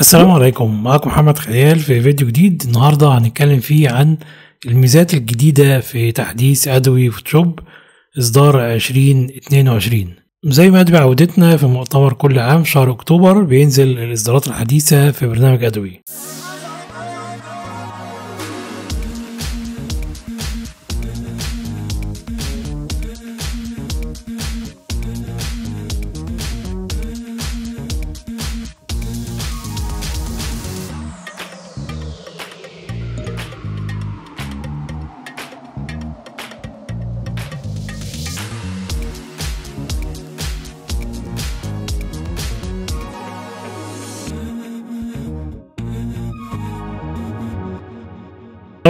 السلام عليكم معكم محمد خيال في فيديو جديد النهاردة هنتكلم فيه عن الميزات الجديدة في تحديث أدوي فوتوشوب إصدار 2022 زي ما أدوي عودتنا في مؤتمر كل عام شهر أكتوبر بينزل الإصدارات الحديثة في برنامج أدوي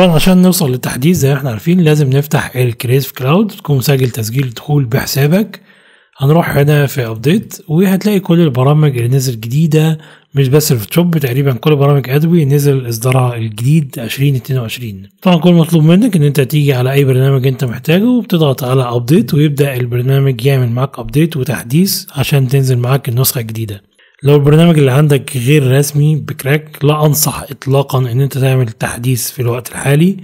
طبعا عشان نوصل للتحديث زي ما احنا عارفين لازم نفتح الكريز كلاود تكون مسجل تسجيل دخول بحسابك هنروح هنا في ابديت وهتلاقي كل البرامج اللي نزل جديده مش بس الفوتوشوب تقريبا كل برامج ادوي نزل اصدارها الجديد 2022 طبعا كل مطلوب منك ان انت تيجي على اي برنامج انت محتاجه وبتضغط على ابديت ويبدا البرنامج يعمل معاك ابديت وتحديث عشان تنزل معاك النسخه الجديده لو البرنامج اللي عندك غير رسمي بكراك لا انصح اطلاقا ان انت تعمل تحديث في الوقت الحالي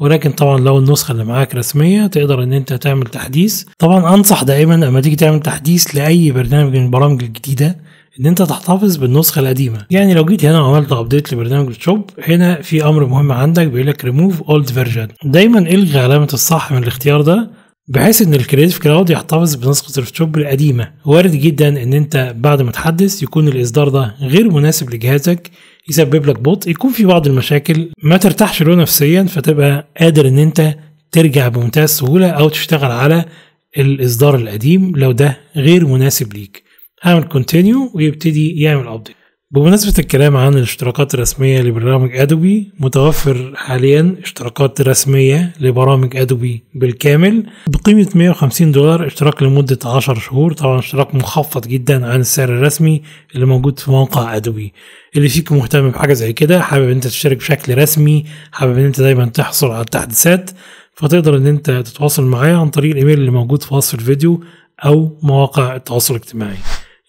ولكن طبعا لو النسخة اللي معاك رسمية تقدر ان انت تعمل تحديث طبعا انصح دائما اما تيجي تعمل تحديث لاي برنامج من البرامج الجديدة ان انت تحتفظ بالنسخة القديمة يعني لو جيت هنا وعملت ابديت لبرنامج الشوب هنا في امر مهم عندك بيقول لك ريموف اولد فيرجن دايما الغي علامة الصح من الاختيار ده بحيث ان الكريتيف كلاود يحتفظ بنسخه الفوتوشوب القديمه وارد جدا ان انت بعد ما تحدث يكون الاصدار ده غير مناسب لجهازك يسبب لك بطء يكون في بعض المشاكل ما ترتاحش له نفسيا فتبقى قادر ان انت ترجع بمنتهى السهوله او تشتغل على الاصدار القديم لو ده غير مناسب ليك هعمل كونتينيو ويبتدي يعمل ابديت بمناسبة الكلام عن الاشتراكات الرسمية لبرنامج أدوبي متوفر حاليا اشتراكات رسمية لبرامج أدوبي بالكامل بقيمة 150 دولار اشتراك لمدة 10 شهور طبعا اشتراك مخفض جدا عن السعر الرسمي اللي موجود في موقع أدوبي اللي فيك مهتم بحاجة زي كده حابب انت تشترك بشكل رسمي حابب ان انت دايما تحصل على التحديثات فتقدر ان انت تتواصل معايا عن طريق الايميل اللي موجود في وصف الفيديو او مواقع التواصل الاجتماعي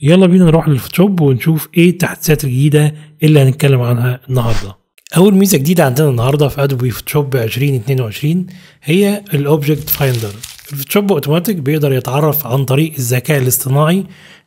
يلا بينا نروح للفوتوشوب ونشوف ايه التحديثات الجديده اللي هنتكلم عنها النهارده اول ميزه جديده عندنا النهارده في ادوبي فوتوشوب 2022 هي الاوبجكت فايندر الفوتوشوب اوتوماتيك بيقدر يتعرف عن طريق الذكاء الاصطناعي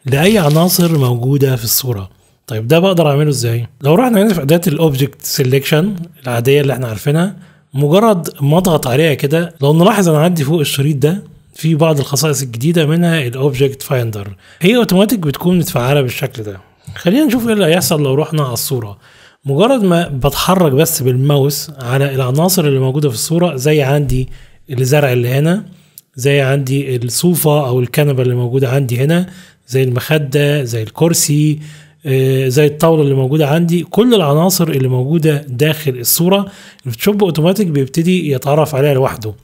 لاي عناصر موجوده في الصوره طيب ده بقدر اعمله ازاي لو رحنا هنا في اداه الاوبجكت سيلكشن العاديه اللي احنا عارفينها مجرد ما اضغط عليها كده لو نلاحظ انا عندي فوق الشريط ده في بعض الخصائص الجديده منها الاوبجكت فايندر هي اوتوماتيك بتكون متفعله بالشكل ده خلينا نشوف ايه اللي هيحصل لو رحنا على الصوره مجرد ما بتحرك بس بالماوس على العناصر اللي موجوده في الصوره زي عندي الزرع اللي هنا زي عندي الصوفة أو الكنبة اللي موجودة عندي هنا زي المخدة زي الكرسي آه، زي الطاولة اللي موجودة عندي كل العناصر اللي موجودة داخل الصورة الفوتوشوب اوتوماتيك بيبتدي يتعرف عليها لوحده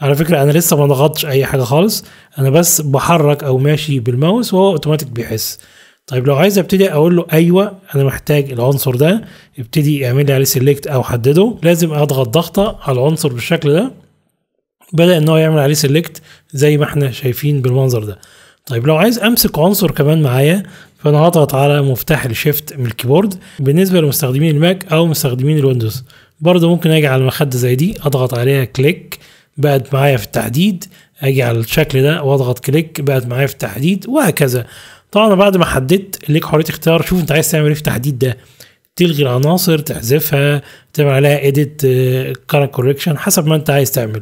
على فكره انا لسه ما ضغطتش اي حاجه خالص انا بس بحرك او ماشي بالماوس وهو اوتوماتيك بيحس طيب لو عايز ابتدي اقول له ايوه انا محتاج العنصر ده ابتدي يعمل لي عليه سيلكت او حدده لازم اضغط ضغطه على العنصر بالشكل ده بدا ان هو يعمل عليه سيلكت زي ما احنا شايفين بالمنظر ده طيب لو عايز امسك عنصر كمان معايا فانا هضغط على مفتاح الشيفت من الكيبورد بالنسبه لمستخدمين الماك او مستخدمين الويندوز برضه ممكن اجي على المخده زي دي اضغط عليها كليك بقت معايا في التحديد اجي على الشكل ده واضغط كليك بقت معايا في التحديد وهكذا طبعا بعد ما حددت ليك حريه اختيار شوف انت عايز تعمل ايه في التحديد ده تلغي العناصر تحذفها تعمل عليها اديت كارا كوركشن حسب ما انت عايز تعمل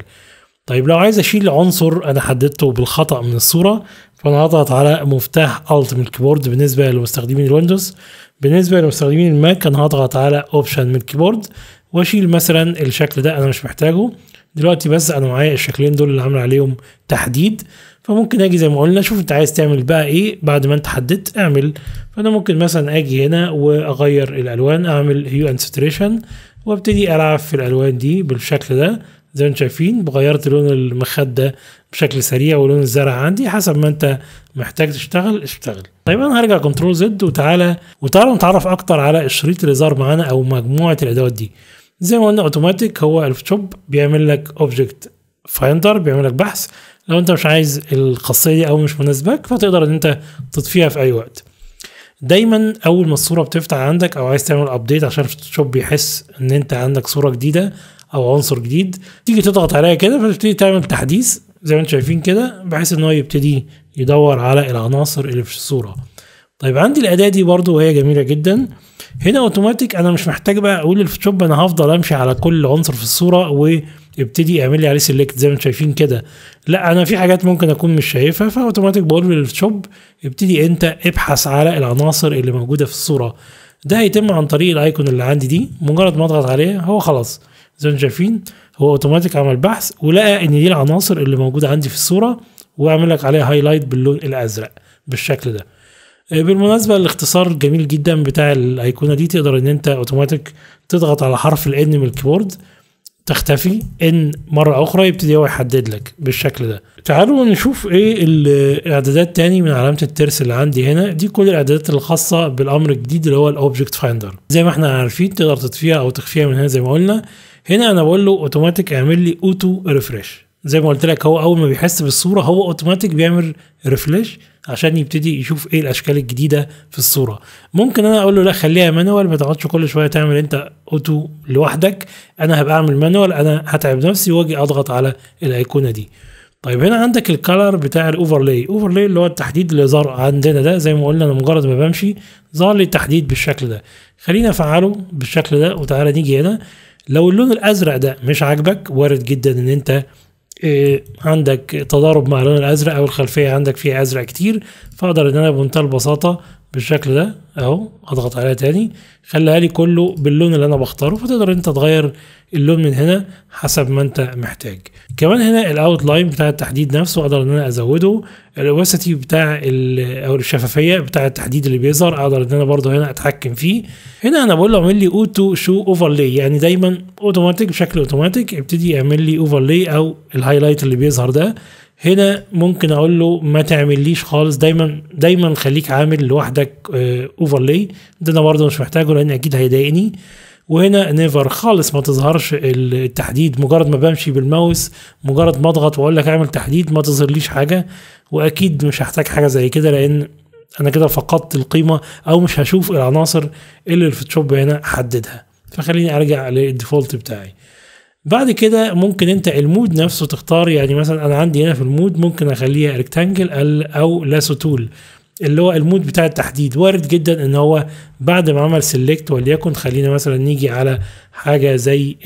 طيب لو عايز اشيل عنصر انا حددته بالخطا من الصوره فانا هضغط على مفتاح الت من الكيبورد بالنسبه لمستخدمين الويندوز بالنسبه لمستخدمين الماك انا هضغط على اوبشن من الكيبورد واشيل مثلا الشكل ده انا مش محتاجه دلوقتي بس انا معايا الشكلين دول اللي عامل عليهم تحديد فممكن اجي زي ما قلنا شوف انت عايز تعمل بقى ايه بعد ما انت حددت اعمل فانا ممكن مثلا اجي هنا واغير الالوان اعمل هيو اند ساتوريشن وابتدي العب في الالوان دي بالشكل ده زي ما انتم شايفين غيرت لون المخده بشكل سريع ولون الزرع عندي حسب ما انت محتاج تشتغل اشتغل طيب انا هرجع كنترول زد وتعالى وتعالى نتعرف اكتر على الشريط اللي ظهر معانا او مجموعه الادوات دي زي ما قلنا اوتوماتيك هو الفوتوشوب بيعمل لك اوبجكت فايندر بيعمل لك بحث لو انت مش عايز الخاصيه دي او مش مناسبك فتقدر ان انت تطفيها في اي وقت دايما اول ما الصوره بتفتح عندك او عايز تعمل ابديت عشان الفوتوشوب بيحس ان انت عندك صوره جديده او عنصر جديد تيجي تضغط عليها كده فتبتدي تعمل تحديث زي ما انتم شايفين كده بحيث ان هو يبتدي يدور على العناصر اللي في الصوره طيب عندي الاداه دي برضو وهي جميله جدا هنا اوتوماتيك انا مش محتاج بقى اقول الفوتوشوب انا هفضل امشي على كل عنصر في الصوره ويبتدي يعمل لي عليه سيلكت زي ما انتم شايفين كده لا انا في حاجات ممكن اكون مش شايفها فاوتوماتيك بقول للفوتوشوب ابتدي انت ابحث على العناصر اللي موجوده في الصوره ده هيتم عن طريق الايكون اللي عندي دي مجرد ما اضغط عليها هو خلاص زي ما انتم شايفين هو اوتوماتيك عمل بحث ولقى ان دي العناصر اللي موجوده عندي في الصوره واعمل لك عليها هايلايت باللون الازرق بالشكل ده آه، بالمناسبه الاختصار جميل جدا بتاع الايقونه دي تقدر ان انت اوتوماتيك تضغط على حرف الان من الكيبورد تختفي ان مره اخرى يبتدي هو يحدد لك بالشكل ده تعالوا نشوف ايه الاعدادات تاني من علامه الترس اللي عندي هنا دي كل الاعدادات الخاصه بالامر الجديد اللي هو الاوبجكت فايندر زي ما احنا عارفين تقدر تطفيها او تخفيها من هنا زي ما قلنا هنا انا بقول له اوتوماتيك اعمل لي اوتو ريفرش زي ما قلت لك هو اول ما بيحس بالصوره هو اوتوماتيك بيعمل ريفلش عشان يبتدي يشوف ايه الاشكال الجديده في الصوره ممكن انا اقول له لا خليها مانوال ما تقعدش كل شويه تعمل انت اوتو لوحدك انا هبقى اعمل مانوال انا هتعب نفسي واجي اضغط على الايقونه دي طيب هنا عندك الكالر بتاع الاوفرلاي اوفرلاي اللي هو التحديد اللي ظهر عندنا ده زي ما قلنا انا مجرد ما بمشي ظهر لي التحديد بالشكل ده خلينا افعله بالشكل ده وتعالى نيجي هنا لو اللون الازرق ده مش عاجبك وارد جدا ان انت إيه، عندك تضارب مع اللون الازرق او الخلفيه عندك فيها ازرق كتير فاقدر ان انا بمنتهى البساطه بالشكل ده اهو اضغط عليها تاني خليها لي كله باللون اللي انا بختاره فتقدر انت تغير اللون من هنا حسب ما انت محتاج كمان هنا الاوت لاين بتاع التحديد نفسه اقدر ان انا ازوده الاوسيتي بتاع او الشفافيه بتاع التحديد اللي بيظهر اقدر ان انا برضه هنا اتحكم فيه هنا انا بقول له اعمل لي اوتو شو اوفرلاي يعني دايما اوتوماتيك بشكل اوتوماتيك ابتدي اعمل لي اوفرلاي او الهايلايت اللي بيظهر ده هنا ممكن اقول له ما تعمليش خالص دايما دايما خليك عامل لوحدك اوفرلاي آه، ده انا برضه مش محتاجه لان اكيد هيضايقني وهنا نيفر خالص ما تظهرش التحديد مجرد ما بمشي بالماوس مجرد ما اضغط واقول لك اعمل تحديد ما تظهرليش حاجه واكيد مش هحتاج حاجه زي كده لان انا كده فقدت القيمه او مش هشوف العناصر اللي الفوتوشوب هنا حددها فخليني ارجع للديفولت بتاعي بعد كده ممكن انت المود نفسه تختار يعني مثلا انا عندي هنا في المود ممكن اخليها ريكتانجل او لاسو تول اللي هو المود بتاع التحديد وارد جدا ان هو بعد ما عمل سيلكت وليكن خلينا مثلا نيجي على حاجه زي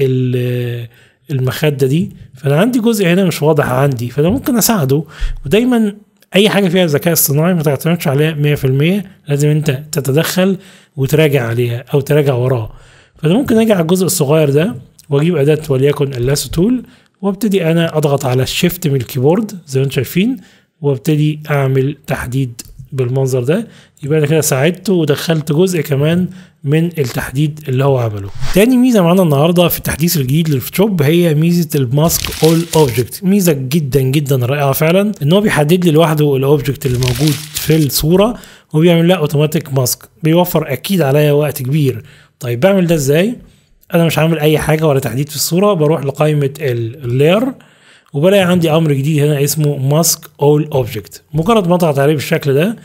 المخده دي فانا عندي جزء هنا مش واضح عندي فانا ممكن اساعده ودايما اي حاجه فيها ذكاء اصطناعي ما تعتمدش عليها 100% لازم انت تتدخل وتراجع عليها او تراجع وراه فانا ممكن اجي على الجزء الصغير ده واجيب اداه وليكن اللاسو تول وابتدي انا اضغط على الشيفت من الكيبورد زي ما انتم شايفين وابتدي اعمل تحديد بالمنظر ده يبقى انا كده ساعدته ودخلت جزء كمان من التحديد اللي هو عمله تاني ميزه معانا النهارده في التحديث الجديد للفوتوشوب هي ميزه الماسك اول اوبجكت ميزه جدا جدا رائعه فعلا ان هو بيحدد لي لوحده الاوبجكت اللي موجود في الصوره وبيعمل لها اوتوماتيك ماسك بيوفر اكيد عليا وقت كبير طيب بعمل ده ازاي انا مش عامل اي حاجه ولا تحديد في الصوره بروح لقائمه اللير وبلاقي عندي امر جديد هنا اسمه ماسك اول اوبجكت مجرد ما اضغط عليه بالشكل ده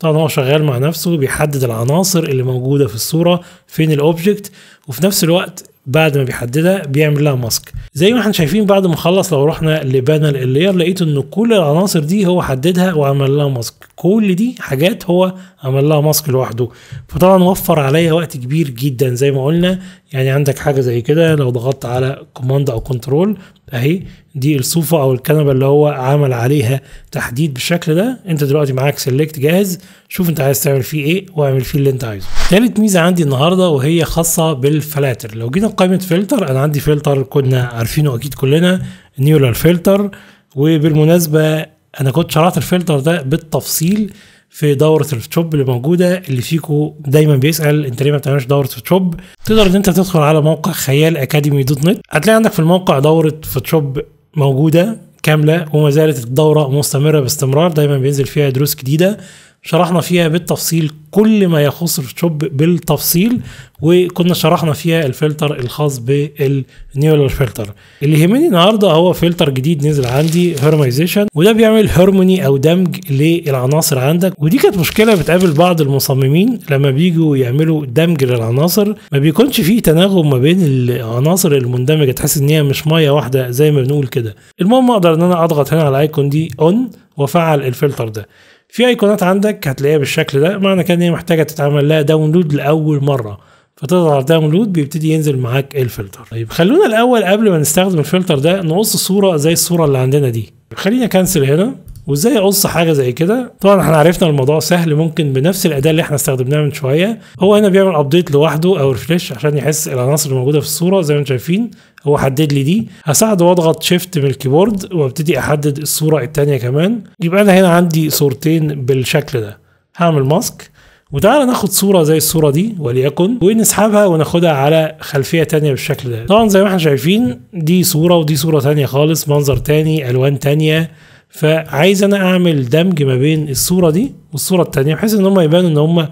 طبعا هو شغال مع نفسه بيحدد العناصر اللي موجوده في الصوره فين الاوبجكت وفي نفس الوقت بعد ما بيحددها بيعمل لها ماسك زي ما احنا شايفين بعد ما خلص لو رحنا لبانل اللاير لقيت ان كل العناصر دي هو حددها وعمل لها ماسك كل دي حاجات هو عمل لها ماسك لوحده فطبعا وفر عليا وقت كبير جدا زي ما قلنا يعني عندك حاجه زي كده لو ضغطت على كوماند او كنترول اهي دي الصوفه او الكنبه اللي هو عمل عليها تحديد بالشكل ده انت دلوقتي معاك سيلكت جاهز شوف انت عايز تعمل فيه ايه واعمل فيه اللي انت عايزه تالت ميزه عندي النهارده وهي خاصه بالفلاتر لو جينا قائمه فلتر انا عندي فلتر كنا عارفينه اكيد كلنا نيورال فلتر وبالمناسبه انا كنت شرحت الفلتر ده بالتفصيل في دوره الفوتوشوب اللي موجوده اللي فيكو دايما بيسال انت ليه ما بتعملش دوره فوتوشوب تقدر ان انت تدخل على موقع خيال اكاديمي دوت نت هتلاقي عندك في الموقع دوره فوتوشوب موجوده كامله وما زالت الدوره مستمره باستمرار دايما بينزل فيها دروس جديده شرحنا فيها بالتفصيل كل ما يخص الفوتوشوب بالتفصيل وكنا شرحنا فيها الفلتر الخاص بالنيورال فلتر اللي يهمني النهارده هو فلتر جديد نزل عندي هيرمايزيشن وده بيعمل هرموني او دمج للعناصر عندك ودي كانت مشكله بتقابل بعض المصممين لما بيجوا يعملوا دمج للعناصر ما بيكونش فيه تناغم ما بين العناصر المندمجه تحس ان هي مش ميه واحده زي ما بنقول كده المهم اقدر ان انا اضغط هنا على الايكون دي اون وفعل الفلتر ده في ايقونات عندك هتلاقيها بالشكل ده معنى كده ان هي محتاجه تتعمل لها داونلود لاول مره فتضغط داونلود بيبتدي ينزل معاك الفلتر طيب خلونا الاول قبل ما نستخدم الفلتر ده نقص صوره زي الصوره اللي عندنا دي خلينا كنسل هنا وازاي اقص حاجه زي كده طبعا احنا عرفنا الموضوع سهل ممكن بنفس الاداه اللي احنا استخدمناها من شويه هو هنا بيعمل ابديت لوحده او ريفريش عشان يحس العناصر الموجوده في الصوره زي ما انتم شايفين هو حدد لي دي هساعده واضغط شيفت من الكيبورد وابتدي احدد الصوره الثانيه كمان يبقى انا هنا عندي صورتين بالشكل ده هعمل ماسك وتعالى ناخد صورة زي الصورة دي وليكن ونسحبها وناخدها على خلفية تانية بالشكل ده طبعا زي ما احنا شايفين دي صورة ودي صورة تانية خالص منظر تاني ألوان تانية فعايز انا اعمل دمج ما بين الصوره دي والصوره الثانيه بحيث ان هم يبانوا ان هم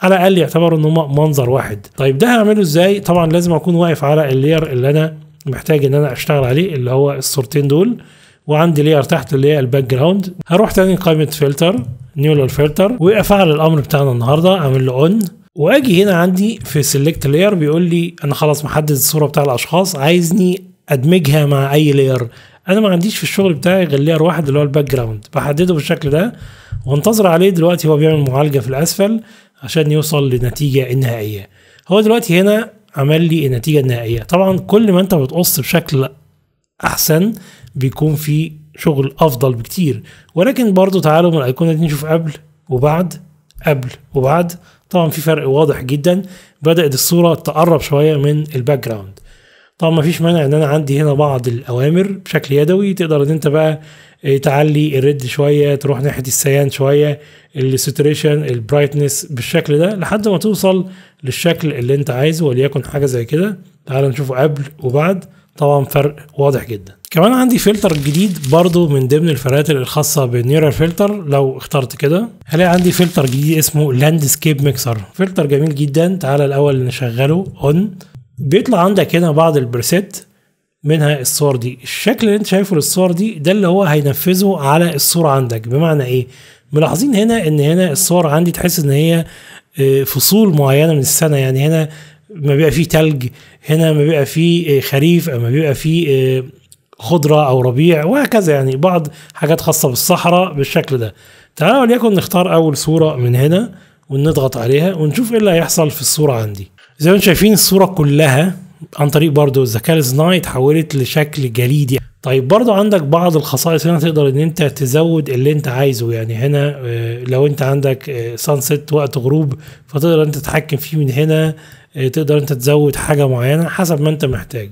على الاقل يعتبروا ان هم منظر واحد طيب ده هعمله ازاي طبعا لازم اكون واقف على اللير اللي انا محتاج ان انا اشتغل عليه اللي هو الصورتين دول وعندي لير تحت اللي هي الباك جراوند هروح تاني قائمه فلتر نيولر فلتر وافعل الامر بتاعنا النهارده اعمل له اون واجي هنا عندي في سيلكت لير بيقول لي انا خلاص محدد الصوره بتاع الاشخاص عايزني ادمجها مع اي لير انا ما عنديش في الشغل بتاعي غير لير واحد اللي هو الباك جراوند بحدده بالشكل ده وانتظر عليه دلوقتي هو بيعمل معالجه في الاسفل عشان يوصل لنتيجه نهائيه هو دلوقتي هنا عمل لي النتيجه النهائيه طبعا كل ما انت بتقص بشكل احسن بيكون في شغل افضل بكتير ولكن برضو تعالوا من الايقونه دي نشوف قبل وبعد قبل وبعد طبعا في فرق واضح جدا بدات الصوره تقرب شويه من الباك جراوند طبعا ما فيش مانع ان انا عندي هنا بعض الاوامر بشكل يدوي تقدر ان انت بقى آه، تعلي الريد شويه تروح ناحيه السيان شويه الساتوريشن البرايتنس بالشكل ده لحد ما توصل للشكل اللي انت عايزه وليكن حاجه زي كده تعال نشوفه قبل وبعد طبعا فرق واضح جدا كمان عندي فلتر جديد برضو من ضمن الفلاتر الخاصة بالنيورال فلتر لو اخترت كده هلاقي عندي فلتر جديد اسمه لاندسكيب ميكسر فلتر جميل جدا تعال الاول نشغله اون بيطلع عندك هنا بعض البريسيت منها الصور دي الشكل اللي انت شايفه للصور دي ده اللي هو هينفذه على الصورة عندك بمعنى ايه ملاحظين هنا ان هنا الصور عندي تحس ان هي آه، فصول معينة من السنة يعني هنا ما بيبقى فيه تلج هنا ما بيبقى فيه آه، خريف او ما بيبقى فيه آه، خضرة او ربيع وهكذا يعني بعض حاجات خاصة بالصحراء بالشكل ده تعالوا وليكن نختار اول صورة من هنا ونضغط عليها ونشوف ايه اللي هيحصل في الصورة عندي زي ما انتم شايفين الصوره كلها عن طريق برضه الذكاء الاصطناعي اتحولت لشكل جليدي طيب برضه عندك بعض الخصائص هنا تقدر ان انت تزود اللي انت عايزه يعني هنا آه، لو انت عندك سان آه، وقت غروب فتقدر انت تتحكم فيه من هنا آه، تقدر انت تزود حاجه معينه حسب ما انت محتاج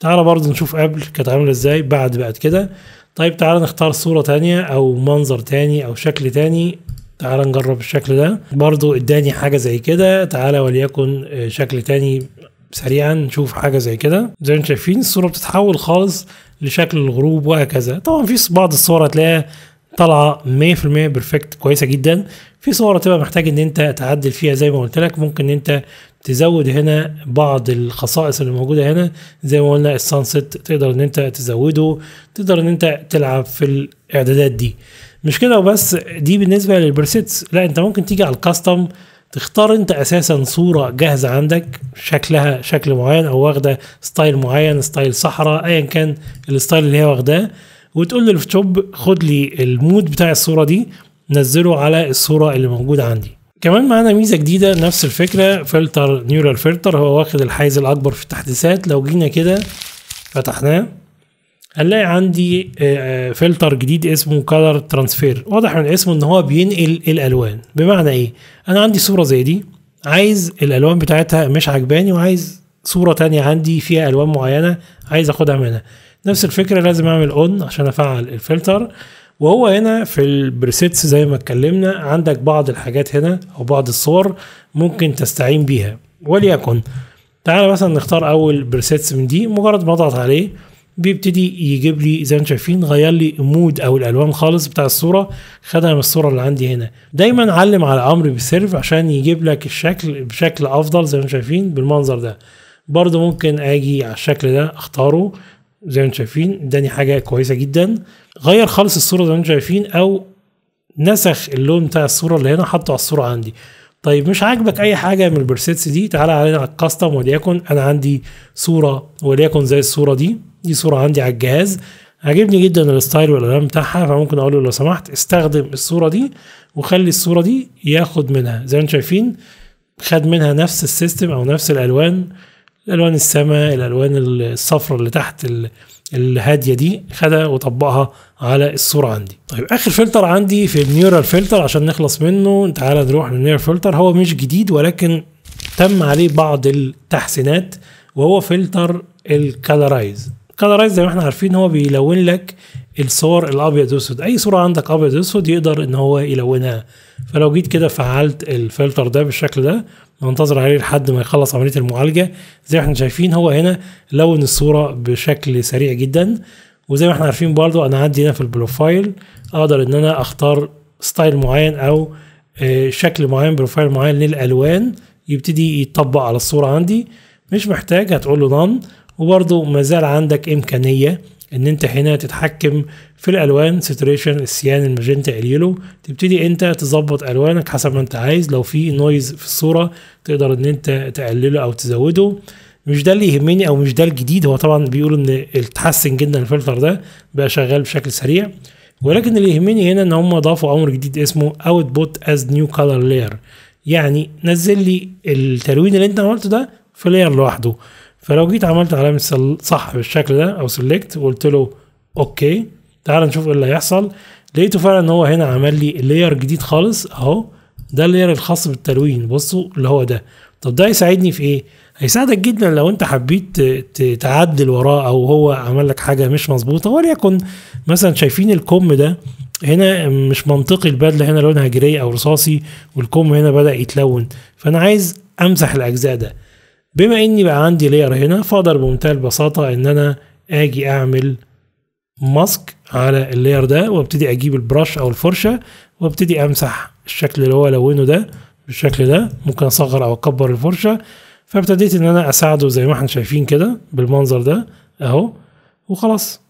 تعال برضه نشوف قبل كانت عامله ازاي بعد بقت كده طيب تعال نختار صوره تانية او منظر تاني او شكل تاني تعالى نجرب الشكل ده برضو اداني حاجه زي كده تعالى وليكن آه، شكل تاني سريعا نشوف حاجه زي كده زي ما انتم شايفين الصوره بتتحول خالص لشكل الغروب وهكذا طبعا في بعض الصور هتلاقيها طالعه 100% بيرفكت كويسه جدا في صور تبقى محتاج ان انت تعدل فيها زي ما قلت لك ممكن ان انت تزود هنا بعض الخصائص اللي موجوده هنا زي ما قلنا السانست تقدر ان انت تزوده تقدر ان انت تلعب في الاعدادات دي مش كده وبس دي بالنسبه للبرسيتس لا انت ممكن تيجي على الكاستم تختار انت اساسا صوره جاهزه عندك شكلها شكل معين او واخده ستايل معين ستايل صحراء ايا كان الستايل اللي هي واخداه وتقول للفوتوشوب خد لي المود بتاع الصوره دي نزله على الصوره اللي موجوده عندي كمان معانا ميزه جديده نفس الفكره فلتر نيورال فلتر هو واخد الحيز الاكبر في التحديثات لو جينا كده فتحناه هنلاقي عندي آه، آه، فلتر جديد اسمه كلر ترانسفير واضح من اسمه ان هو بينقل الالوان بمعنى ايه انا عندي صوره زي دي عايز الالوان بتاعتها مش عجباني وعايز صوره تانية عندي فيها الوان معينه عايز اخدها منها نفس الفكره لازم اعمل اون عشان افعل الفلتر وهو هنا في البريسيتس زي ما اتكلمنا عندك بعض الحاجات هنا او بعض الصور ممكن تستعين بيها وليكن تعالى مثلا نختار اول بريسيتس من دي مجرد ما اضغط عليه بيبتدي يجيب لي زي ما انتم شايفين غير لي المود او الالوان خالص بتاع الصوره خدها من الصوره اللي عندي هنا دايما علم على امر بسيرف عشان يجيب لك الشكل بشكل افضل زي ما انتم شايفين بالمنظر ده برضو ممكن اجي على الشكل ده اختاره زي ما انتم شايفين اداني حاجه كويسه جدا غير خالص الصوره زي ما انتم شايفين او نسخ اللون بتاع الصوره اللي هنا حطه على الصوره عندي طيب مش عاجبك اي حاجه من البرسيتس دي تعالى علينا على الكاستم وليكن انا عندي صوره وليكن زي الصوره دي دي صوره عندي على الجهاز عاجبني جدا الستايل والالوان بتاعها فممكن اقول له لو سمحت استخدم الصوره دي وخلي الصوره دي ياخد منها زي ما انتم شايفين خد منها نفس السيستم او نفس الالوان الالوان السماء الالوان الصفراء اللي تحت الهاديه دي خدها وطبقها على الصوره عندي طيب اخر فلتر عندي في النيورال فلتر عشان نخلص منه تعالى نروح للنيورال فلتر هو مش جديد ولكن تم عليه بعض التحسينات وهو فلتر الكالرايز الكالرايز زي ما احنا عارفين هو بيلون لك الصور الابيض واسود اي صوره عندك ابيض واسود يقدر ان هو يلونها فلو جيت كده فعلت الفلتر ده بالشكل ده ننتظر عليه لحد ما يخلص عمليه المعالجه زي ما احنا شايفين هو هنا لون الصوره بشكل سريع جدا وزي ما احنا عارفين برضو انا عندي هنا في البروفايل اقدر ان انا اختار ستايل معين او آه، شكل معين بروفايل معين للالوان يبتدي يتطبق على الصوره عندي مش محتاج هتقول له نان وبرضو ما زال عندك امكانيه ان انت هنا تتحكم في الالوان ساتوريشن السيان الماجنتا اليلو تبتدي انت تظبط الوانك حسب ما انت عايز لو في نويز في الصوره تقدر ان انت تقلله او تزوده مش ده اللي يهمني او مش ده الجديد هو طبعا بيقولوا ان اتحسن جدا الفلتر ده بقى شغال بشكل سريع ولكن اللي يهمني هنا ان هم ضافوا امر جديد اسمه output as new color layer يعني نزل لي التلوين اللي انت عملته ده في لاير لوحده فلو جيت عملت علامه صح بالشكل ده او سيلكت وقلت له اوكي تعال نشوف ايه اللي هيحصل لقيته فعلا ان هو هنا عمل لي لاير جديد خالص اهو ده اللاير الخاص بالتلوين بصوا اللي هو ده طب ده هيساعدني في ايه هيساعدك جدا لو انت حبيت تعدل وراه او هو عمل لك حاجه مش مظبوطه وليكن مثلا شايفين الكم ده هنا مش منطقي البدله هنا لونها جري او رصاصي والكم هنا بدا يتلون فانا عايز امسح الاجزاء ده بما اني بقى عندي لير هنا فاقدر بمنتهى البساطه ان انا اجي اعمل ماسك على اللير ده وابتدي اجيب البرش او الفرشه وابتدي امسح الشكل اللي هو لونه ده بالشكل ده ممكن اصغر او اكبر الفرشه فابتديت ان انا اساعده زي ما احنا شايفين كده بالمنظر ده اهو وخلاص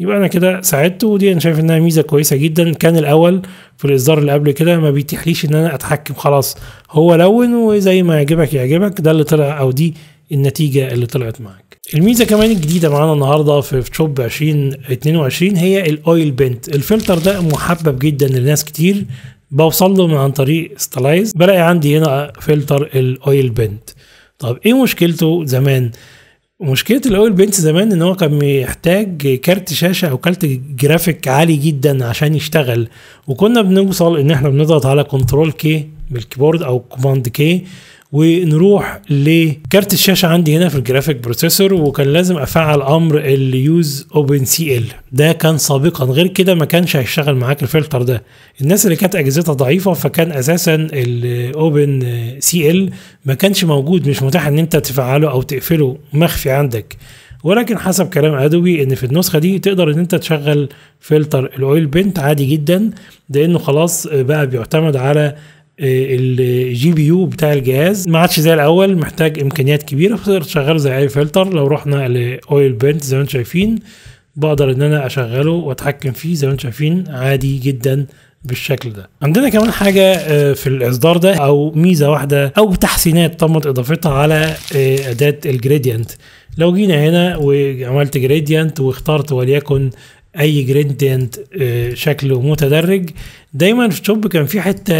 يبقى انا كده ساعدته ودي انا شايف انها ميزه كويسه جدا كان الاول في الاصدار اللي قبل كده ما بيتيحليش ان انا اتحكم خلاص هو لون وزي ما يعجبك يعجبك ده اللي طلع او دي النتيجه اللي طلعت معاك الميزه كمان الجديده معانا النهارده في فوتوشوب 2022 هي الاويل بنت الفلتر ده محبب جدا لناس كتير بوصل له من عن طريق ستلايز بلاقي عندي هنا فلتر الاويل بنت طب ايه مشكلته زمان مشكله الاول بنت زمان ان هو كان محتاج كارت شاشه او كارت جرافيك عالي جدا عشان يشتغل وكنا بنوصل ان احنا بنضغط على كنترول كي بالكيبورد او كوماند كي ونروح لكارت الشاشه عندي هنا في الجرافيك بروسيسور وكان لازم افعل امر اليوز اوبن سي ال ده كان سابقا غير كده ما كانش هيشتغل معاك الفلتر ده الناس اللي كانت اجهزتها ضعيفه فكان اساسا الاوبن سي ال ما كانش موجود مش متاح ان انت تفعله او تقفله مخفي عندك ولكن حسب كلام ادوبي ان في النسخه دي تقدر ان انت تشغل فلتر الاويل بنت عادي جدا لانه خلاص بقى بيعتمد على الجي بي يو بتاع الجهاز ما عادش زي الاول محتاج امكانيات كبيره فتقدر تشغله زي اي فلتر لو رحنا لاويل بنت زي ما انتم شايفين بقدر ان انا اشغله واتحكم فيه زي ما انتم شايفين عادي جدا بالشكل ده عندنا كمان حاجة آه، في الإصدار ده أو ميزة واحدة أو تحسينات تمت إضافتها على آه، أداة الجريديانت لو جينا هنا وعملت جريديانت واخترت وليكن أي جريديانت آه، شكله متدرج دايما في شوب كان في حتة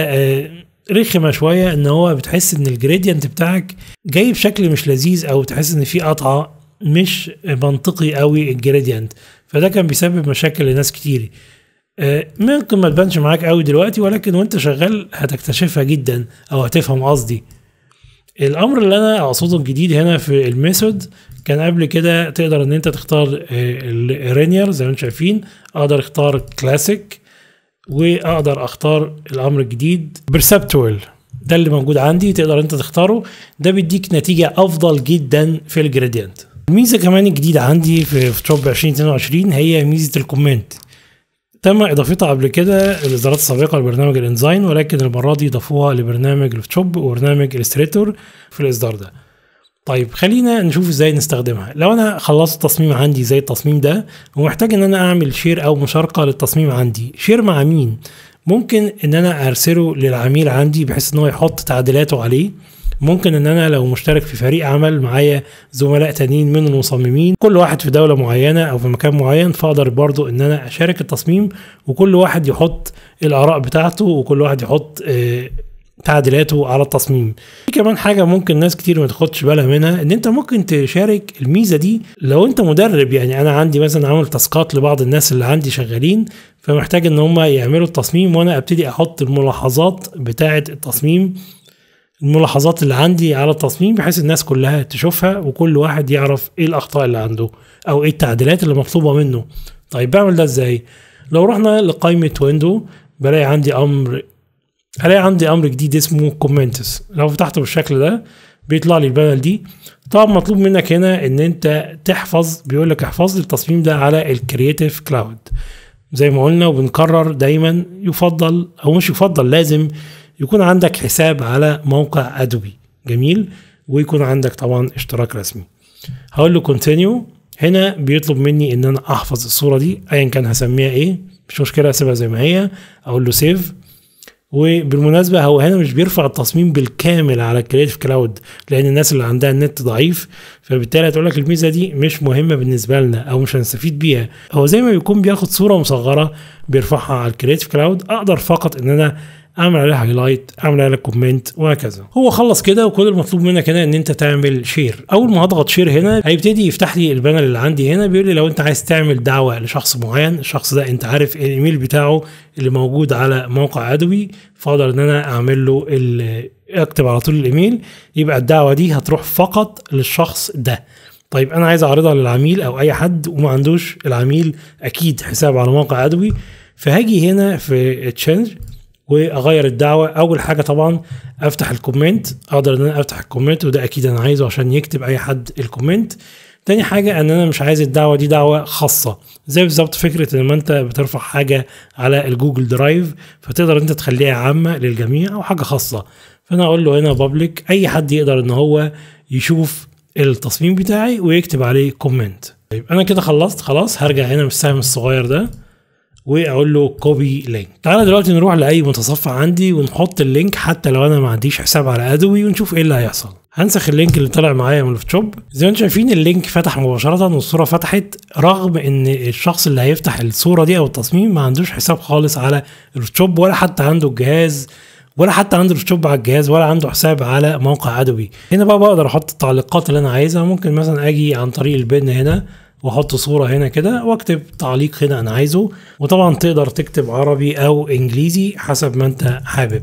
رخمه شويه ان هو بتحس ان الجريدينت بتاعك جاي بشكل مش لذيذ او تحس ان في قطعه مش منطقي قوي الجريدينت فده كان بيسبب مشاكل لناس كتير آه، ممكن ما تبانش معاك قوي دلوقتي ولكن وانت شغال هتكتشفها جدا او هتفهم قصدي الامر اللي انا اقصده الجديد هنا في الميثود كان قبل كده تقدر ان انت تختار آه، الرينير زي ما انتم شايفين اقدر اختار كلاسيك واقدر اختار الامر الجديد برسبتويل ده اللي موجود عندي تقدر انت تختاره ده بيديك نتيجه افضل جدا في الجريدينت الميزه كمان الجديده عندي في فوتوشوب 2022 هي ميزه الكومنت تم اضافتها قبل كده الاصدارات السابقه لبرنامج الانزاين ولكن المره دي ضافوها لبرنامج الفوتوشوب وبرنامج الستريتور في الاصدار ده طيب خلينا نشوف ازاي نستخدمها لو انا خلصت تصميم عندي زي التصميم ده ومحتاج ان انا اعمل شير او مشاركه للتصميم عندي شير مع مين ممكن ان انا ارسله للعميل عندي بحيث ان هو يحط تعديلاته عليه ممكن ان انا لو مشترك في فريق عمل معايا زملاء تانيين من المصممين كل واحد في دوله معينه او في مكان معين فاقدر برضو ان انا اشارك التصميم وكل واحد يحط الاراء بتاعته وكل واحد يحط آه تعديلاته على التصميم في كمان حاجه ممكن ناس كتير ما تاخدش بالها منها ان انت ممكن تشارك الميزه دي لو انت مدرب يعني انا عندي مثلا عامل تاسكات لبعض الناس اللي عندي شغالين فمحتاج ان هم يعملوا التصميم وانا ابتدي احط الملاحظات بتاعه التصميم الملاحظات اللي عندي على التصميم بحيث الناس كلها تشوفها وكل واحد يعرف ايه الاخطاء اللي عنده او ايه التعديلات اللي مطلوبه منه طيب بعمل ده ازاي لو رحنا لقائمه ويندو بلاقي عندي امر الاقي عندي امر جديد اسمه كومنتس لو فتحته بالشكل ده بيطلع لي البانل دي طبعا مطلوب منك هنا ان انت تحفظ بيقول لك احفظ لي التصميم ده على الكرييتيف كلاود زي ما قلنا وبنكرر دايما يفضل او مش يفضل لازم يكون عندك حساب على موقع ادوبي جميل ويكون عندك طبعا اشتراك رسمي هقول له كونتينيو هنا بيطلب مني ان انا احفظ الصوره دي ايا كان هسميها ايه مش مشكله اسيبها زي ما هي اقول له سيف وبالمناسبه هو هنا مش بيرفع التصميم بالكامل على الكريتيف كلاود لان الناس اللي عندها النت ضعيف فبالتالي هتقول لك الميزه دي مش مهمه بالنسبه لنا او مش هنستفيد بيها هو زي ما بيكون بياخد صوره مصغره بيرفعها على الكريتيف كلاود اقدر فقط ان انا اعمل عليها هايلايت اعمل عليها كومنت وهكذا هو خلص كده وكل المطلوب منك هنا ان انت تعمل شير اول ما هضغط شير هنا هيبتدي يفتح لي البانل اللي عندي هنا بيقول لي لو انت عايز تعمل دعوه لشخص معين الشخص ده انت عارف الايميل بتاعه اللي موجود على موقع ادوي فاقدر ان انا اعمل له اكتب على طول الايميل يبقى الدعوه دي هتروح فقط للشخص ده طيب انا عايز اعرضها للعميل او اي حد وما عندوش العميل اكيد حساب على موقع ادوي فهاجي هنا في تشينج واغير الدعوه اول حاجه طبعا افتح الكومنت اقدر ان انا افتح الكومنت وده اكيد انا عايزه عشان يكتب اي حد الكومنت تاني حاجة ان انا مش عايز الدعوة دي دعوة خاصة زي بالظبط فكرة ان انت بترفع حاجة على الجوجل درايف فتقدر انت تخليها عامة للجميع او حاجة خاصة فانا اقول له هنا بابليك اي حد يقدر ان هو يشوف التصميم بتاعي ويكتب عليه كومنت طيب انا كده خلصت خلاص هرجع هنا بالسهم الصغير ده واقول له كوبي لينك تعالى دلوقتي نروح لاي متصفح عندي ونحط اللينك حتى لو انا ما عنديش حساب على ادوي ونشوف ايه اللي هيحصل هنسخ اللينك اللي طلع معايا من الفوتوشوب زي ما انتم شايفين اللينك فتح مباشره والصوره فتحت رغم ان الشخص اللي هيفتح الصوره دي او التصميم ما عندوش حساب خالص على الفوتوشوب ولا حتى عنده الجهاز ولا حتى عنده الفوتوشوب على الجهاز ولا عنده حساب على موقع ادوبي هنا بقى بقدر احط التعليقات اللي انا عايزها ممكن مثلا اجي عن طريق البن هنا واحط صوره هنا كده واكتب تعليق هنا انا عايزه وطبعا تقدر تكتب عربي او انجليزي حسب ما انت حابب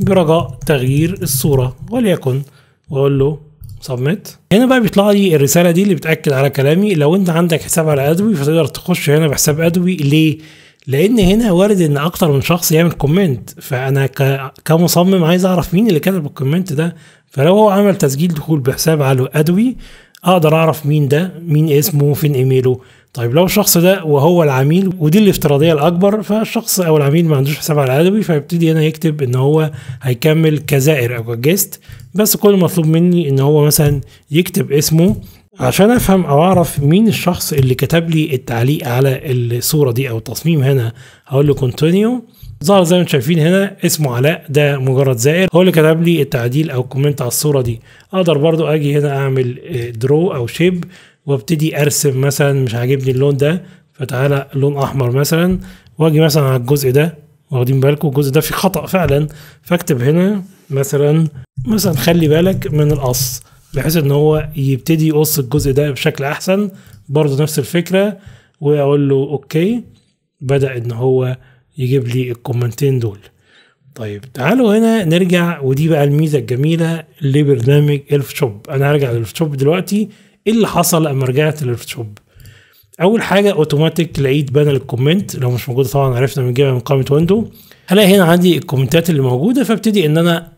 برجاء تغيير الصوره وليكن واقول له سبميت هنا بقى بيطلع لي الرساله دي اللي بتاكد على كلامي لو انت عندك حساب على ادوي فتقدر تخش هنا بحساب ادوي ليه لان هنا وارد ان اكتر من شخص يعمل كومنت فانا كمصمم عايز اعرف مين اللي كتب الكومنت ده فلو هو عمل تسجيل دخول بحساب على ادوي اقدر اعرف مين ده مين اسمه فين ايميله طيب لو الشخص ده وهو العميل ودي الافتراضيه الاكبر فالشخص او العميل ما عندوش حساب على ادوبي فيبتدي هنا يكتب ان هو هيكمل كزائر او كجست بس كل مطلوب مني ان هو مثلا يكتب اسمه عشان افهم او اعرف مين الشخص اللي كتب لي التعليق على الصوره دي او التصميم هنا هقول له كونتينيو ظهر زي ما انتم شايفين هنا اسمه علاء ده مجرد زائر هو اللي كتب لي التعديل او الكومنت على الصوره دي اقدر برضو اجي هنا اعمل درو آه، او شيب وابتدي ارسم مثلا مش عاجبني اللون ده فتعالى لون احمر مثلا واجي مثلا على الجزء ده واخدين بالكم الجزء ده فيه خطا فعلا فاكتب هنا مثلا مثلا خلي بالك من القص بحيث ان هو يبتدي يقص الجزء ده بشكل احسن برضه نفس الفكره واقول له اوكي بدا ان هو يجيب لي الكومنتين دول طيب تعالوا هنا نرجع ودي بقى الميزه الجميله لبرنامج الفوتوشوب انا هرجع للفوتوشوب دلوقتي ايه اللي حصل لما رجعت للفوتوشوب اول حاجه اوتوماتيك لقيت بان الكومنت لو مش موجوده طبعا عرفنا من جيبها من قائمه ويندو هلاقي هنا عندي الكومنتات اللي موجوده فابتدي ان انا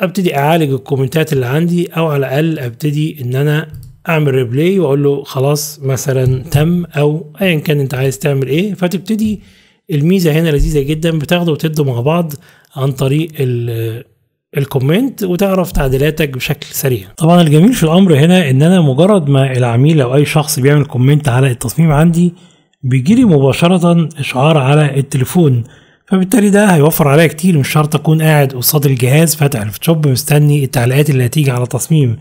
ابتدي اعالج الكومنتات اللي عندي او على الاقل ابتدي ان انا اعمل ريبلاي واقول له خلاص مثلا تم او ايا كان انت عايز تعمل ايه فتبتدي الميزه هنا لذيذه جدا بتاخده وتدوا مع بعض عن طريق الكومنت وتعرف تعديلاتك بشكل سريع طبعا الجميل في الامر هنا ان انا مجرد ما العميل او اي شخص بيعمل كومنت على التصميم عندي بيجيلي مباشره اشعار على التليفون فبالتالي ده هيوفر عليا كتير مش شرط اكون قاعد قصاد الجهاز فاتح الفوتوشوب مستني التعليقات اللي هتيجي على تصميم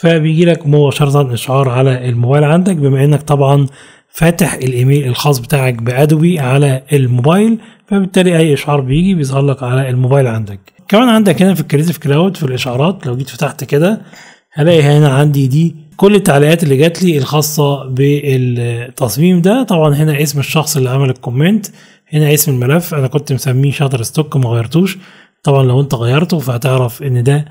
فبيجي لك مباشرة إشعار على الموبايل عندك بما إنك طبعا فاتح الايميل الخاص بتاعك بادوبي على الموبايل فبالتالي اي اشعار بيجي بيظهر لك على الموبايل عندك كمان عندك هنا في الكريتيف كلاود في الاشعارات لو جيت فتحت كده هلاقي هنا عندي دي كل التعليقات اللي جات لي الخاصه بالتصميم ده طبعا هنا اسم الشخص اللي عمل الكومنت هنا اسم الملف انا كنت مسميه شاتر ستوك ما غيرتوش طبعا لو انت غيرته فهتعرف ان ده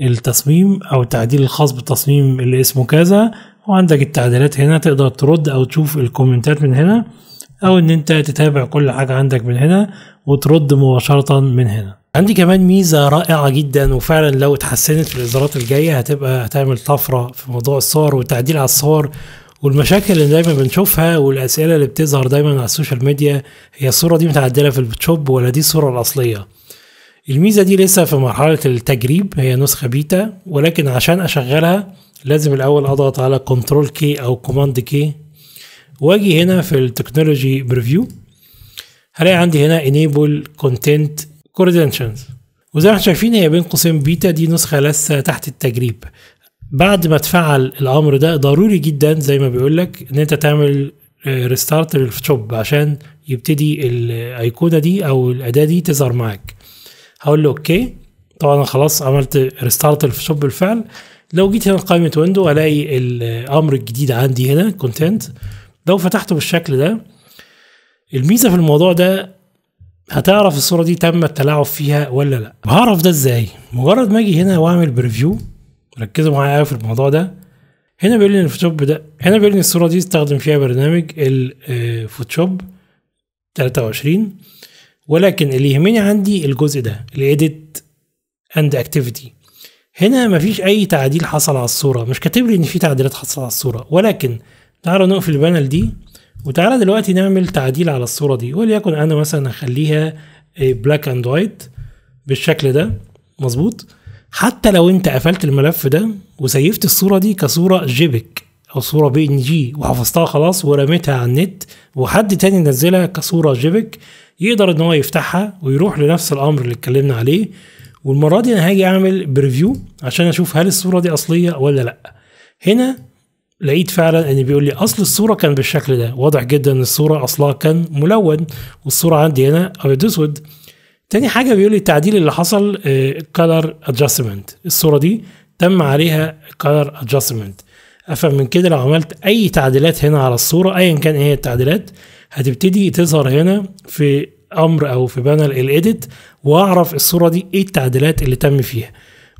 التصميم او التعديل الخاص بالتصميم اللي اسمه كذا وعندك التعديلات هنا تقدر ترد او تشوف الكومنتات من هنا او ان انت تتابع كل حاجه عندك من هنا وترد مباشره من هنا عندي كمان ميزه رائعه جدا وفعلا لو اتحسنت في الاصدارات الجايه هتبقى هتعمل طفره في موضوع الصور والتعديل على الصور والمشاكل اللي دايما بنشوفها والاسئله اللي بتظهر دايما على السوشيال ميديا هي الصوره دي متعدله في البوتشوب ولا دي الصوره الاصليه الميزة دي لسه في مرحلة التجريب هي نسخة بيتا ولكن عشان أشغلها لازم الأول أضغط على كنترول كي أو كوماند كي وأجي هنا في التكنولوجي بريفيو هلاقي عندي هنا Enable Content Credentials وزي ما احنا شايفين هي بين قوسين بيتا دي نسخة لسه تحت التجريب بعد ما تفعل الأمر ده ضروري جدا زي ما بيقولك إن أنت تعمل ريستارت آه، للفوتوشوب عشان يبتدي الأيقونة دي أو الأداة دي تظهر معاك هقول له اوكي طبعا انا خلاص عملت ريستارت الفوتوشوب بالفعل لو جيت هنا قائمه ويندو الاقي الامر الجديد عندي هنا كونتنت لو فتحته بالشكل ده الميزه في الموضوع ده هتعرف الصوره دي تم التلاعب فيها ولا لا هعرف ده ازاي مجرد ما اجي هنا واعمل بريفيو ركزوا معايا قوي في الموضوع ده هنا بيقول لي الفوتوشوب ده هنا بيقول لي الصوره دي استخدم فيها برنامج الفوتوشوب آه، 23 ولكن اللي يهمني عندي الجزء ده الايديت اند اكتيفيتي هنا مفيش اي تعديل حصل على الصوره مش كاتب لي ان في تعديلات حصل على الصوره ولكن تعالوا نقفل البانل دي وتعالى دلوقتي نعمل تعديل على الصوره دي وليكن انا مثلا اخليها بلاك اند وايت بالشكل ده مظبوط حتى لو انت قفلت الملف ده وسيفت الصوره دي كصوره جيبك او صوره بي ان جي وحفظتها خلاص ورميتها على النت وحد تاني نزلها كصوره جيبك يقدر ان هو يفتحها ويروح لنفس الامر اللي اتكلمنا عليه والمره دي انا هاجي اعمل بريفيو عشان اشوف هل الصوره دي اصليه ولا لا هنا لقيت فعلا ان بيقول لي اصل الصوره كان بالشكل ده واضح جدا ان الصوره اصلها كان ملون والصوره عندي هنا ابيض اسود تاني حاجه بيقول لي التعديل اللي حصل كلر آه، ادجستمنت الصوره دي تم عليها كلر ادجستمنت افهم من كده لو عملت اي تعديلات هنا على الصوره ايا كان ايه التعديلات هتبتدي تظهر هنا في امر او في بانل الايديت واعرف الصوره دي ايه التعديلات اللي تم فيها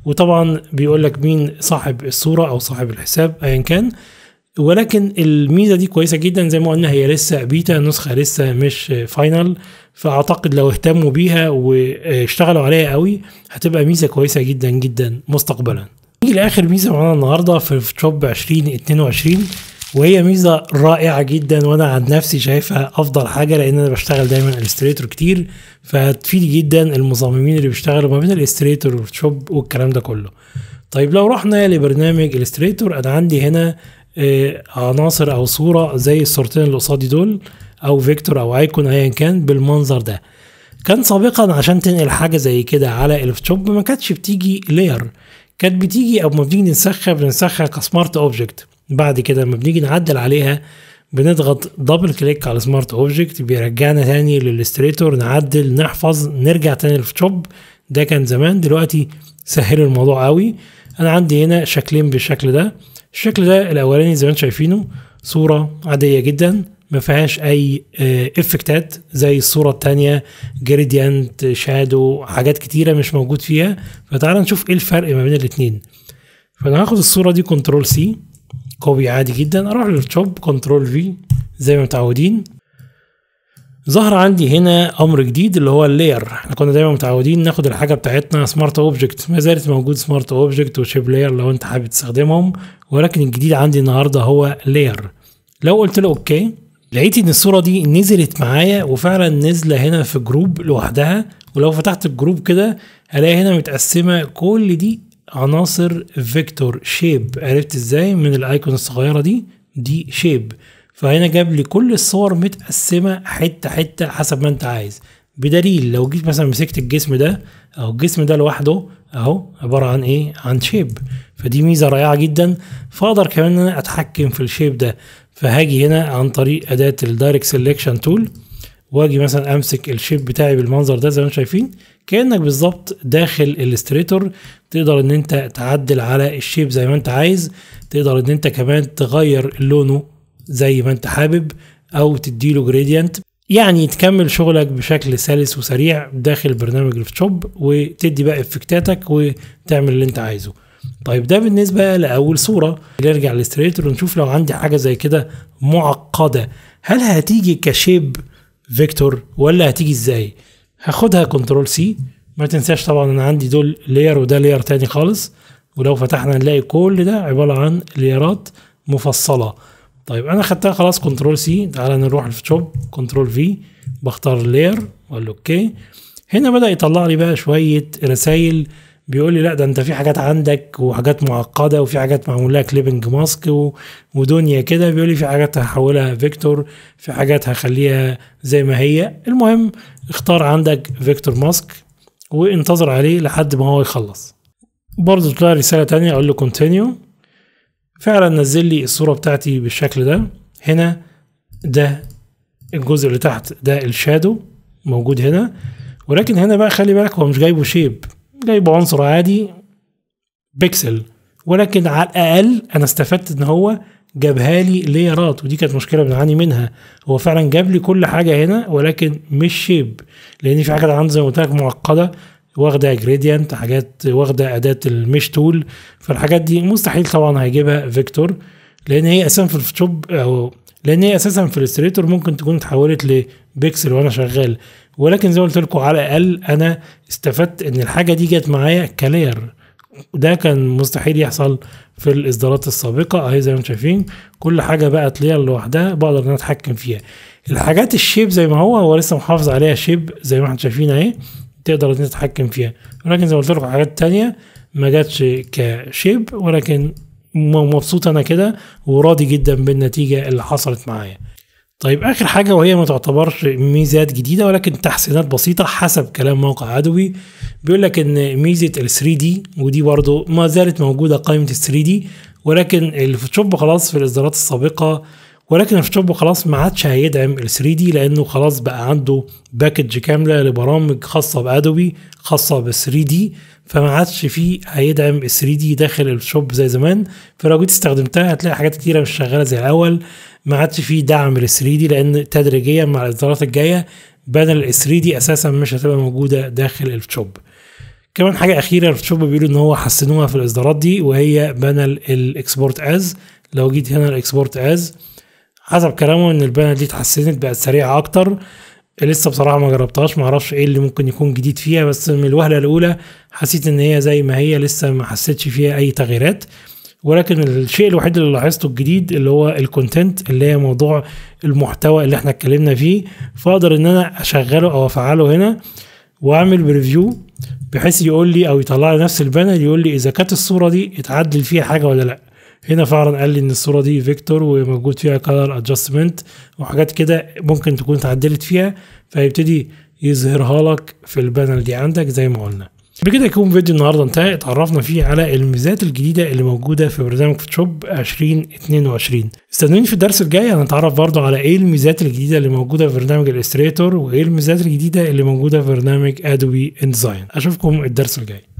وطبعا بيقول لك مين صاحب الصوره او صاحب الحساب ايا كان ولكن الميزه دي كويسه جدا زي ما قلنا هي لسه بيتا نسخه لسه مش فاينل فاعتقد لو اهتموا بيها واشتغلوا عليها قوي هتبقى ميزه كويسه جدا جدا مستقبلا نيجي لاخر ميزه معانا النهارده في تشوب 2022 وهي ميزه رائعه جدا وانا عن نفسي شايفها افضل حاجه لان انا بشتغل دايما الستريتور كتير فهتفيد جدا المصممين اللي بيشتغلوا ما بين الستريتور والشوب والكلام ده كله طيب لو رحنا لبرنامج الستريتور انا عندي هنا آه، عناصر او صوره زي الصورتين اللي قصادي دول او فيكتور او ايكون ايا كان بالمنظر ده كان سابقا عشان تنقل حاجه زي كده على الفوتوشوب ما كانتش بتيجي لير كانت بتيجي ما بنيجي نسخها بنسخها كسمارت أوبجكت بعد كده لما بنيجي نعدل عليها بنضغط دبل كليك على سمارت اوبجكت بيرجعنا تاني للاستريتور نعدل نحفظ نرجع تاني للفوتوشوب ده كان زمان دلوقتي سهلوا الموضوع قوي انا عندي هنا شكلين بالشكل ده الشكل ده الاولاني زي ما انتم شايفينه صوره عاديه جدا ما فيهاش اي افكتات آه، زي الصوره الثانيه جريديانت شادو حاجات كتيره مش موجود فيها فتعال نشوف ايه الفرق ما بين الاثنين فانا هاخد الصوره دي كنترول سي كوبي عادي جدا اروح للتشوب كنترول في زي ما متعودين ظهر عندي هنا امر جديد اللي هو اللير احنا كنا دايما متعودين ناخد الحاجه بتاعتنا سمارت اوبجكت ما زالت موجود سمارت اوبجكت وشيب لير لو انت حابب تستخدمهم ولكن الجديد عندي النهارده هو لير لو قلت له اوكي لقيت ان الصوره دي نزلت معايا وفعلا نازله هنا في جروب لوحدها ولو فتحت الجروب كده هلاقي هنا متقسمه كل دي عناصر فيكتور شيب عرفت ازاي من الايكون الصغيره دي دي شيب فهنا جاب لي كل الصور متقسمه حته حته حسب ما انت عايز بدليل لو جيت مثلا مسكت الجسم ده او الجسم ده لوحده اهو عباره عن ايه عن شيب فدي ميزه رائعه جدا فاقدر كمان ان انا اتحكم في الشيب ده فهاجي هنا عن طريق اداه الدايركت سيلكشن تول واجي مثلا امسك الشيب بتاعي بالمنظر ده زي ما انتم شايفين كانك بالظبط داخل الاستريتور تقدر ان انت تعدل على الشيب زي ما انت عايز تقدر ان انت كمان تغير لونه زي ما انت حابب او تديله جريدينت يعني تكمل شغلك بشكل سلس وسريع داخل برنامج الفوتوشوب وتدي بقى افكتاتك وتعمل اللي انت عايزه طيب ده بالنسبة لأول صورة نرجع للستريتور ونشوف لو عندي حاجة زي كده معقدة هل هتيجي كشيب فيكتور ولا هتيجي ازاي هاخدها كنترول سي ما تنساش طبعا انا عندي دول لير وده لير تاني خالص ولو فتحنا نلاقي كل ده عبارة عن ليرات مفصلة طيب انا خدتها خلاص كنترول سي تعالى نروح الفوتوشوب كنترول في بختار لير واقول اوكي هنا بدأ يطلع لي بقى شوية رسايل بيقول لي لا ده انت في حاجات عندك وحاجات معقده وفي حاجات معموله كليبنج ماسك ودنيا كده بيقول لي في حاجات هحولها فيكتور في حاجات هخليها زي ما هي المهم اختار عندك فيكتور ماسك وانتظر عليه لحد ما هو يخلص برضه طلع رساله تانية اقول له كونتينيو فعلا نزل لي الصوره بتاعتي بالشكل ده هنا ده الجزء اللي تحت ده الشادو موجود هنا ولكن هنا بقى خلي بالك هو مش جايبه شيب جايبه عنصر عادي بيكسل ولكن على الاقل انا استفدت ان هو جابها لي ليرات ودي كانت مشكله بنعاني منها هو فعلا جاب لي كل حاجه هنا ولكن مش شيب لان في حاجات عندي زي ما قلت لك معقده واخده جريدينت حاجات واخده اداه المش تول فالحاجات دي مستحيل طبعا هيجيبها فيكتور لان هي اساسا في الفوتوشوب او لان هي اساسا في الاستريتور ممكن تكون اتحولت لبيكسل وانا شغال ولكن زي ما قلت لكم على الاقل انا استفدت ان الحاجه دي جت معايا كلير ده كان مستحيل يحصل في الاصدارات السابقه اهي زي ما انتم شايفين كل حاجه بقت لير لوحدها بقدر ان انا اتحكم فيها الحاجات الشيب زي ما هو هو لسه محافظ عليها شيب زي ما احنا شايفين اهي تقدر ان تتحكم فيها ولكن زي ما قلت لكم حاجات تانية ما جاتش كشيب ولكن مبسوط انا كده وراضي جدا بالنتيجه اللي حصلت معايا طيب اخر حاجه وهي ما تعتبرش ميزات جديده ولكن تحسينات بسيطه حسب كلام موقع ادوبي بيقول لك ان ميزه ال 3 دي ودي برضه ما زالت موجوده قائمه ال 3 دي ولكن الفوتوشوب خلاص في الاصدارات السابقه ولكن الفوتوشوب خلاص ما عادش هيدعم ال 3 دي لانه خلاص بقى عنده باكج كامله لبرامج خاصه بادوبي خاصه بال 3 دي فما عادش فيه هيدعم ال 3 دي داخل الفوتوشوب زي زمان فلو جيت استخدمتها هتلاقي حاجات كتيره مش شغاله زي الاول ما عادش فيه دعم لل 3 دي لان تدريجيا مع الاصدارات الجايه بدل ال 3 دي اساسا مش هتبقى موجوده داخل الشوب كمان حاجه اخيره الشوب بيقولوا ان هو حسنوها في الاصدارات دي وهي بانل الاكسبورت از لو جيت هنا الاكسبورت از حسب كلامه ان البانل دي اتحسنت بقت سريعه اكتر لسه بصراحه ما جربتهاش ما اعرفش ايه اللي ممكن يكون جديد فيها بس من الوهله الاولى حسيت ان هي زي ما هي لسه ما حسيتش فيها اي تغييرات ولكن الشيء الوحيد اللي لاحظته الجديد اللي هو الكونتنت اللي هي موضوع المحتوى اللي احنا اتكلمنا فيه فاقدر ان انا اشغله او افعله هنا واعمل بريفيو بحيث يقول لي او يطلع لي نفس البانر يقول لي اذا كانت الصوره دي اتعدل فيها حاجه ولا لا هنا فعلا قال لي ان الصوره دي فيكتور وموجود فيها كلر ادجستمنت وحاجات كده ممكن تكون اتعدلت فيها فيبتدي يظهرها لك في البانر دي عندك زي ما قلنا بكده يكون فيديو النهارده انتهى اتعرفنا فيه على الميزات الجديده اللي موجوده في برنامج فوتوشوب 2022 استنوني في الدرس الجاي هنتعرف برضو على ايه الميزات الجديده اللي موجوده في برنامج الاستريتور وايه الميزات الجديده اللي موجوده في برنامج ادوبي انزاين اشوفكم الدرس الجاي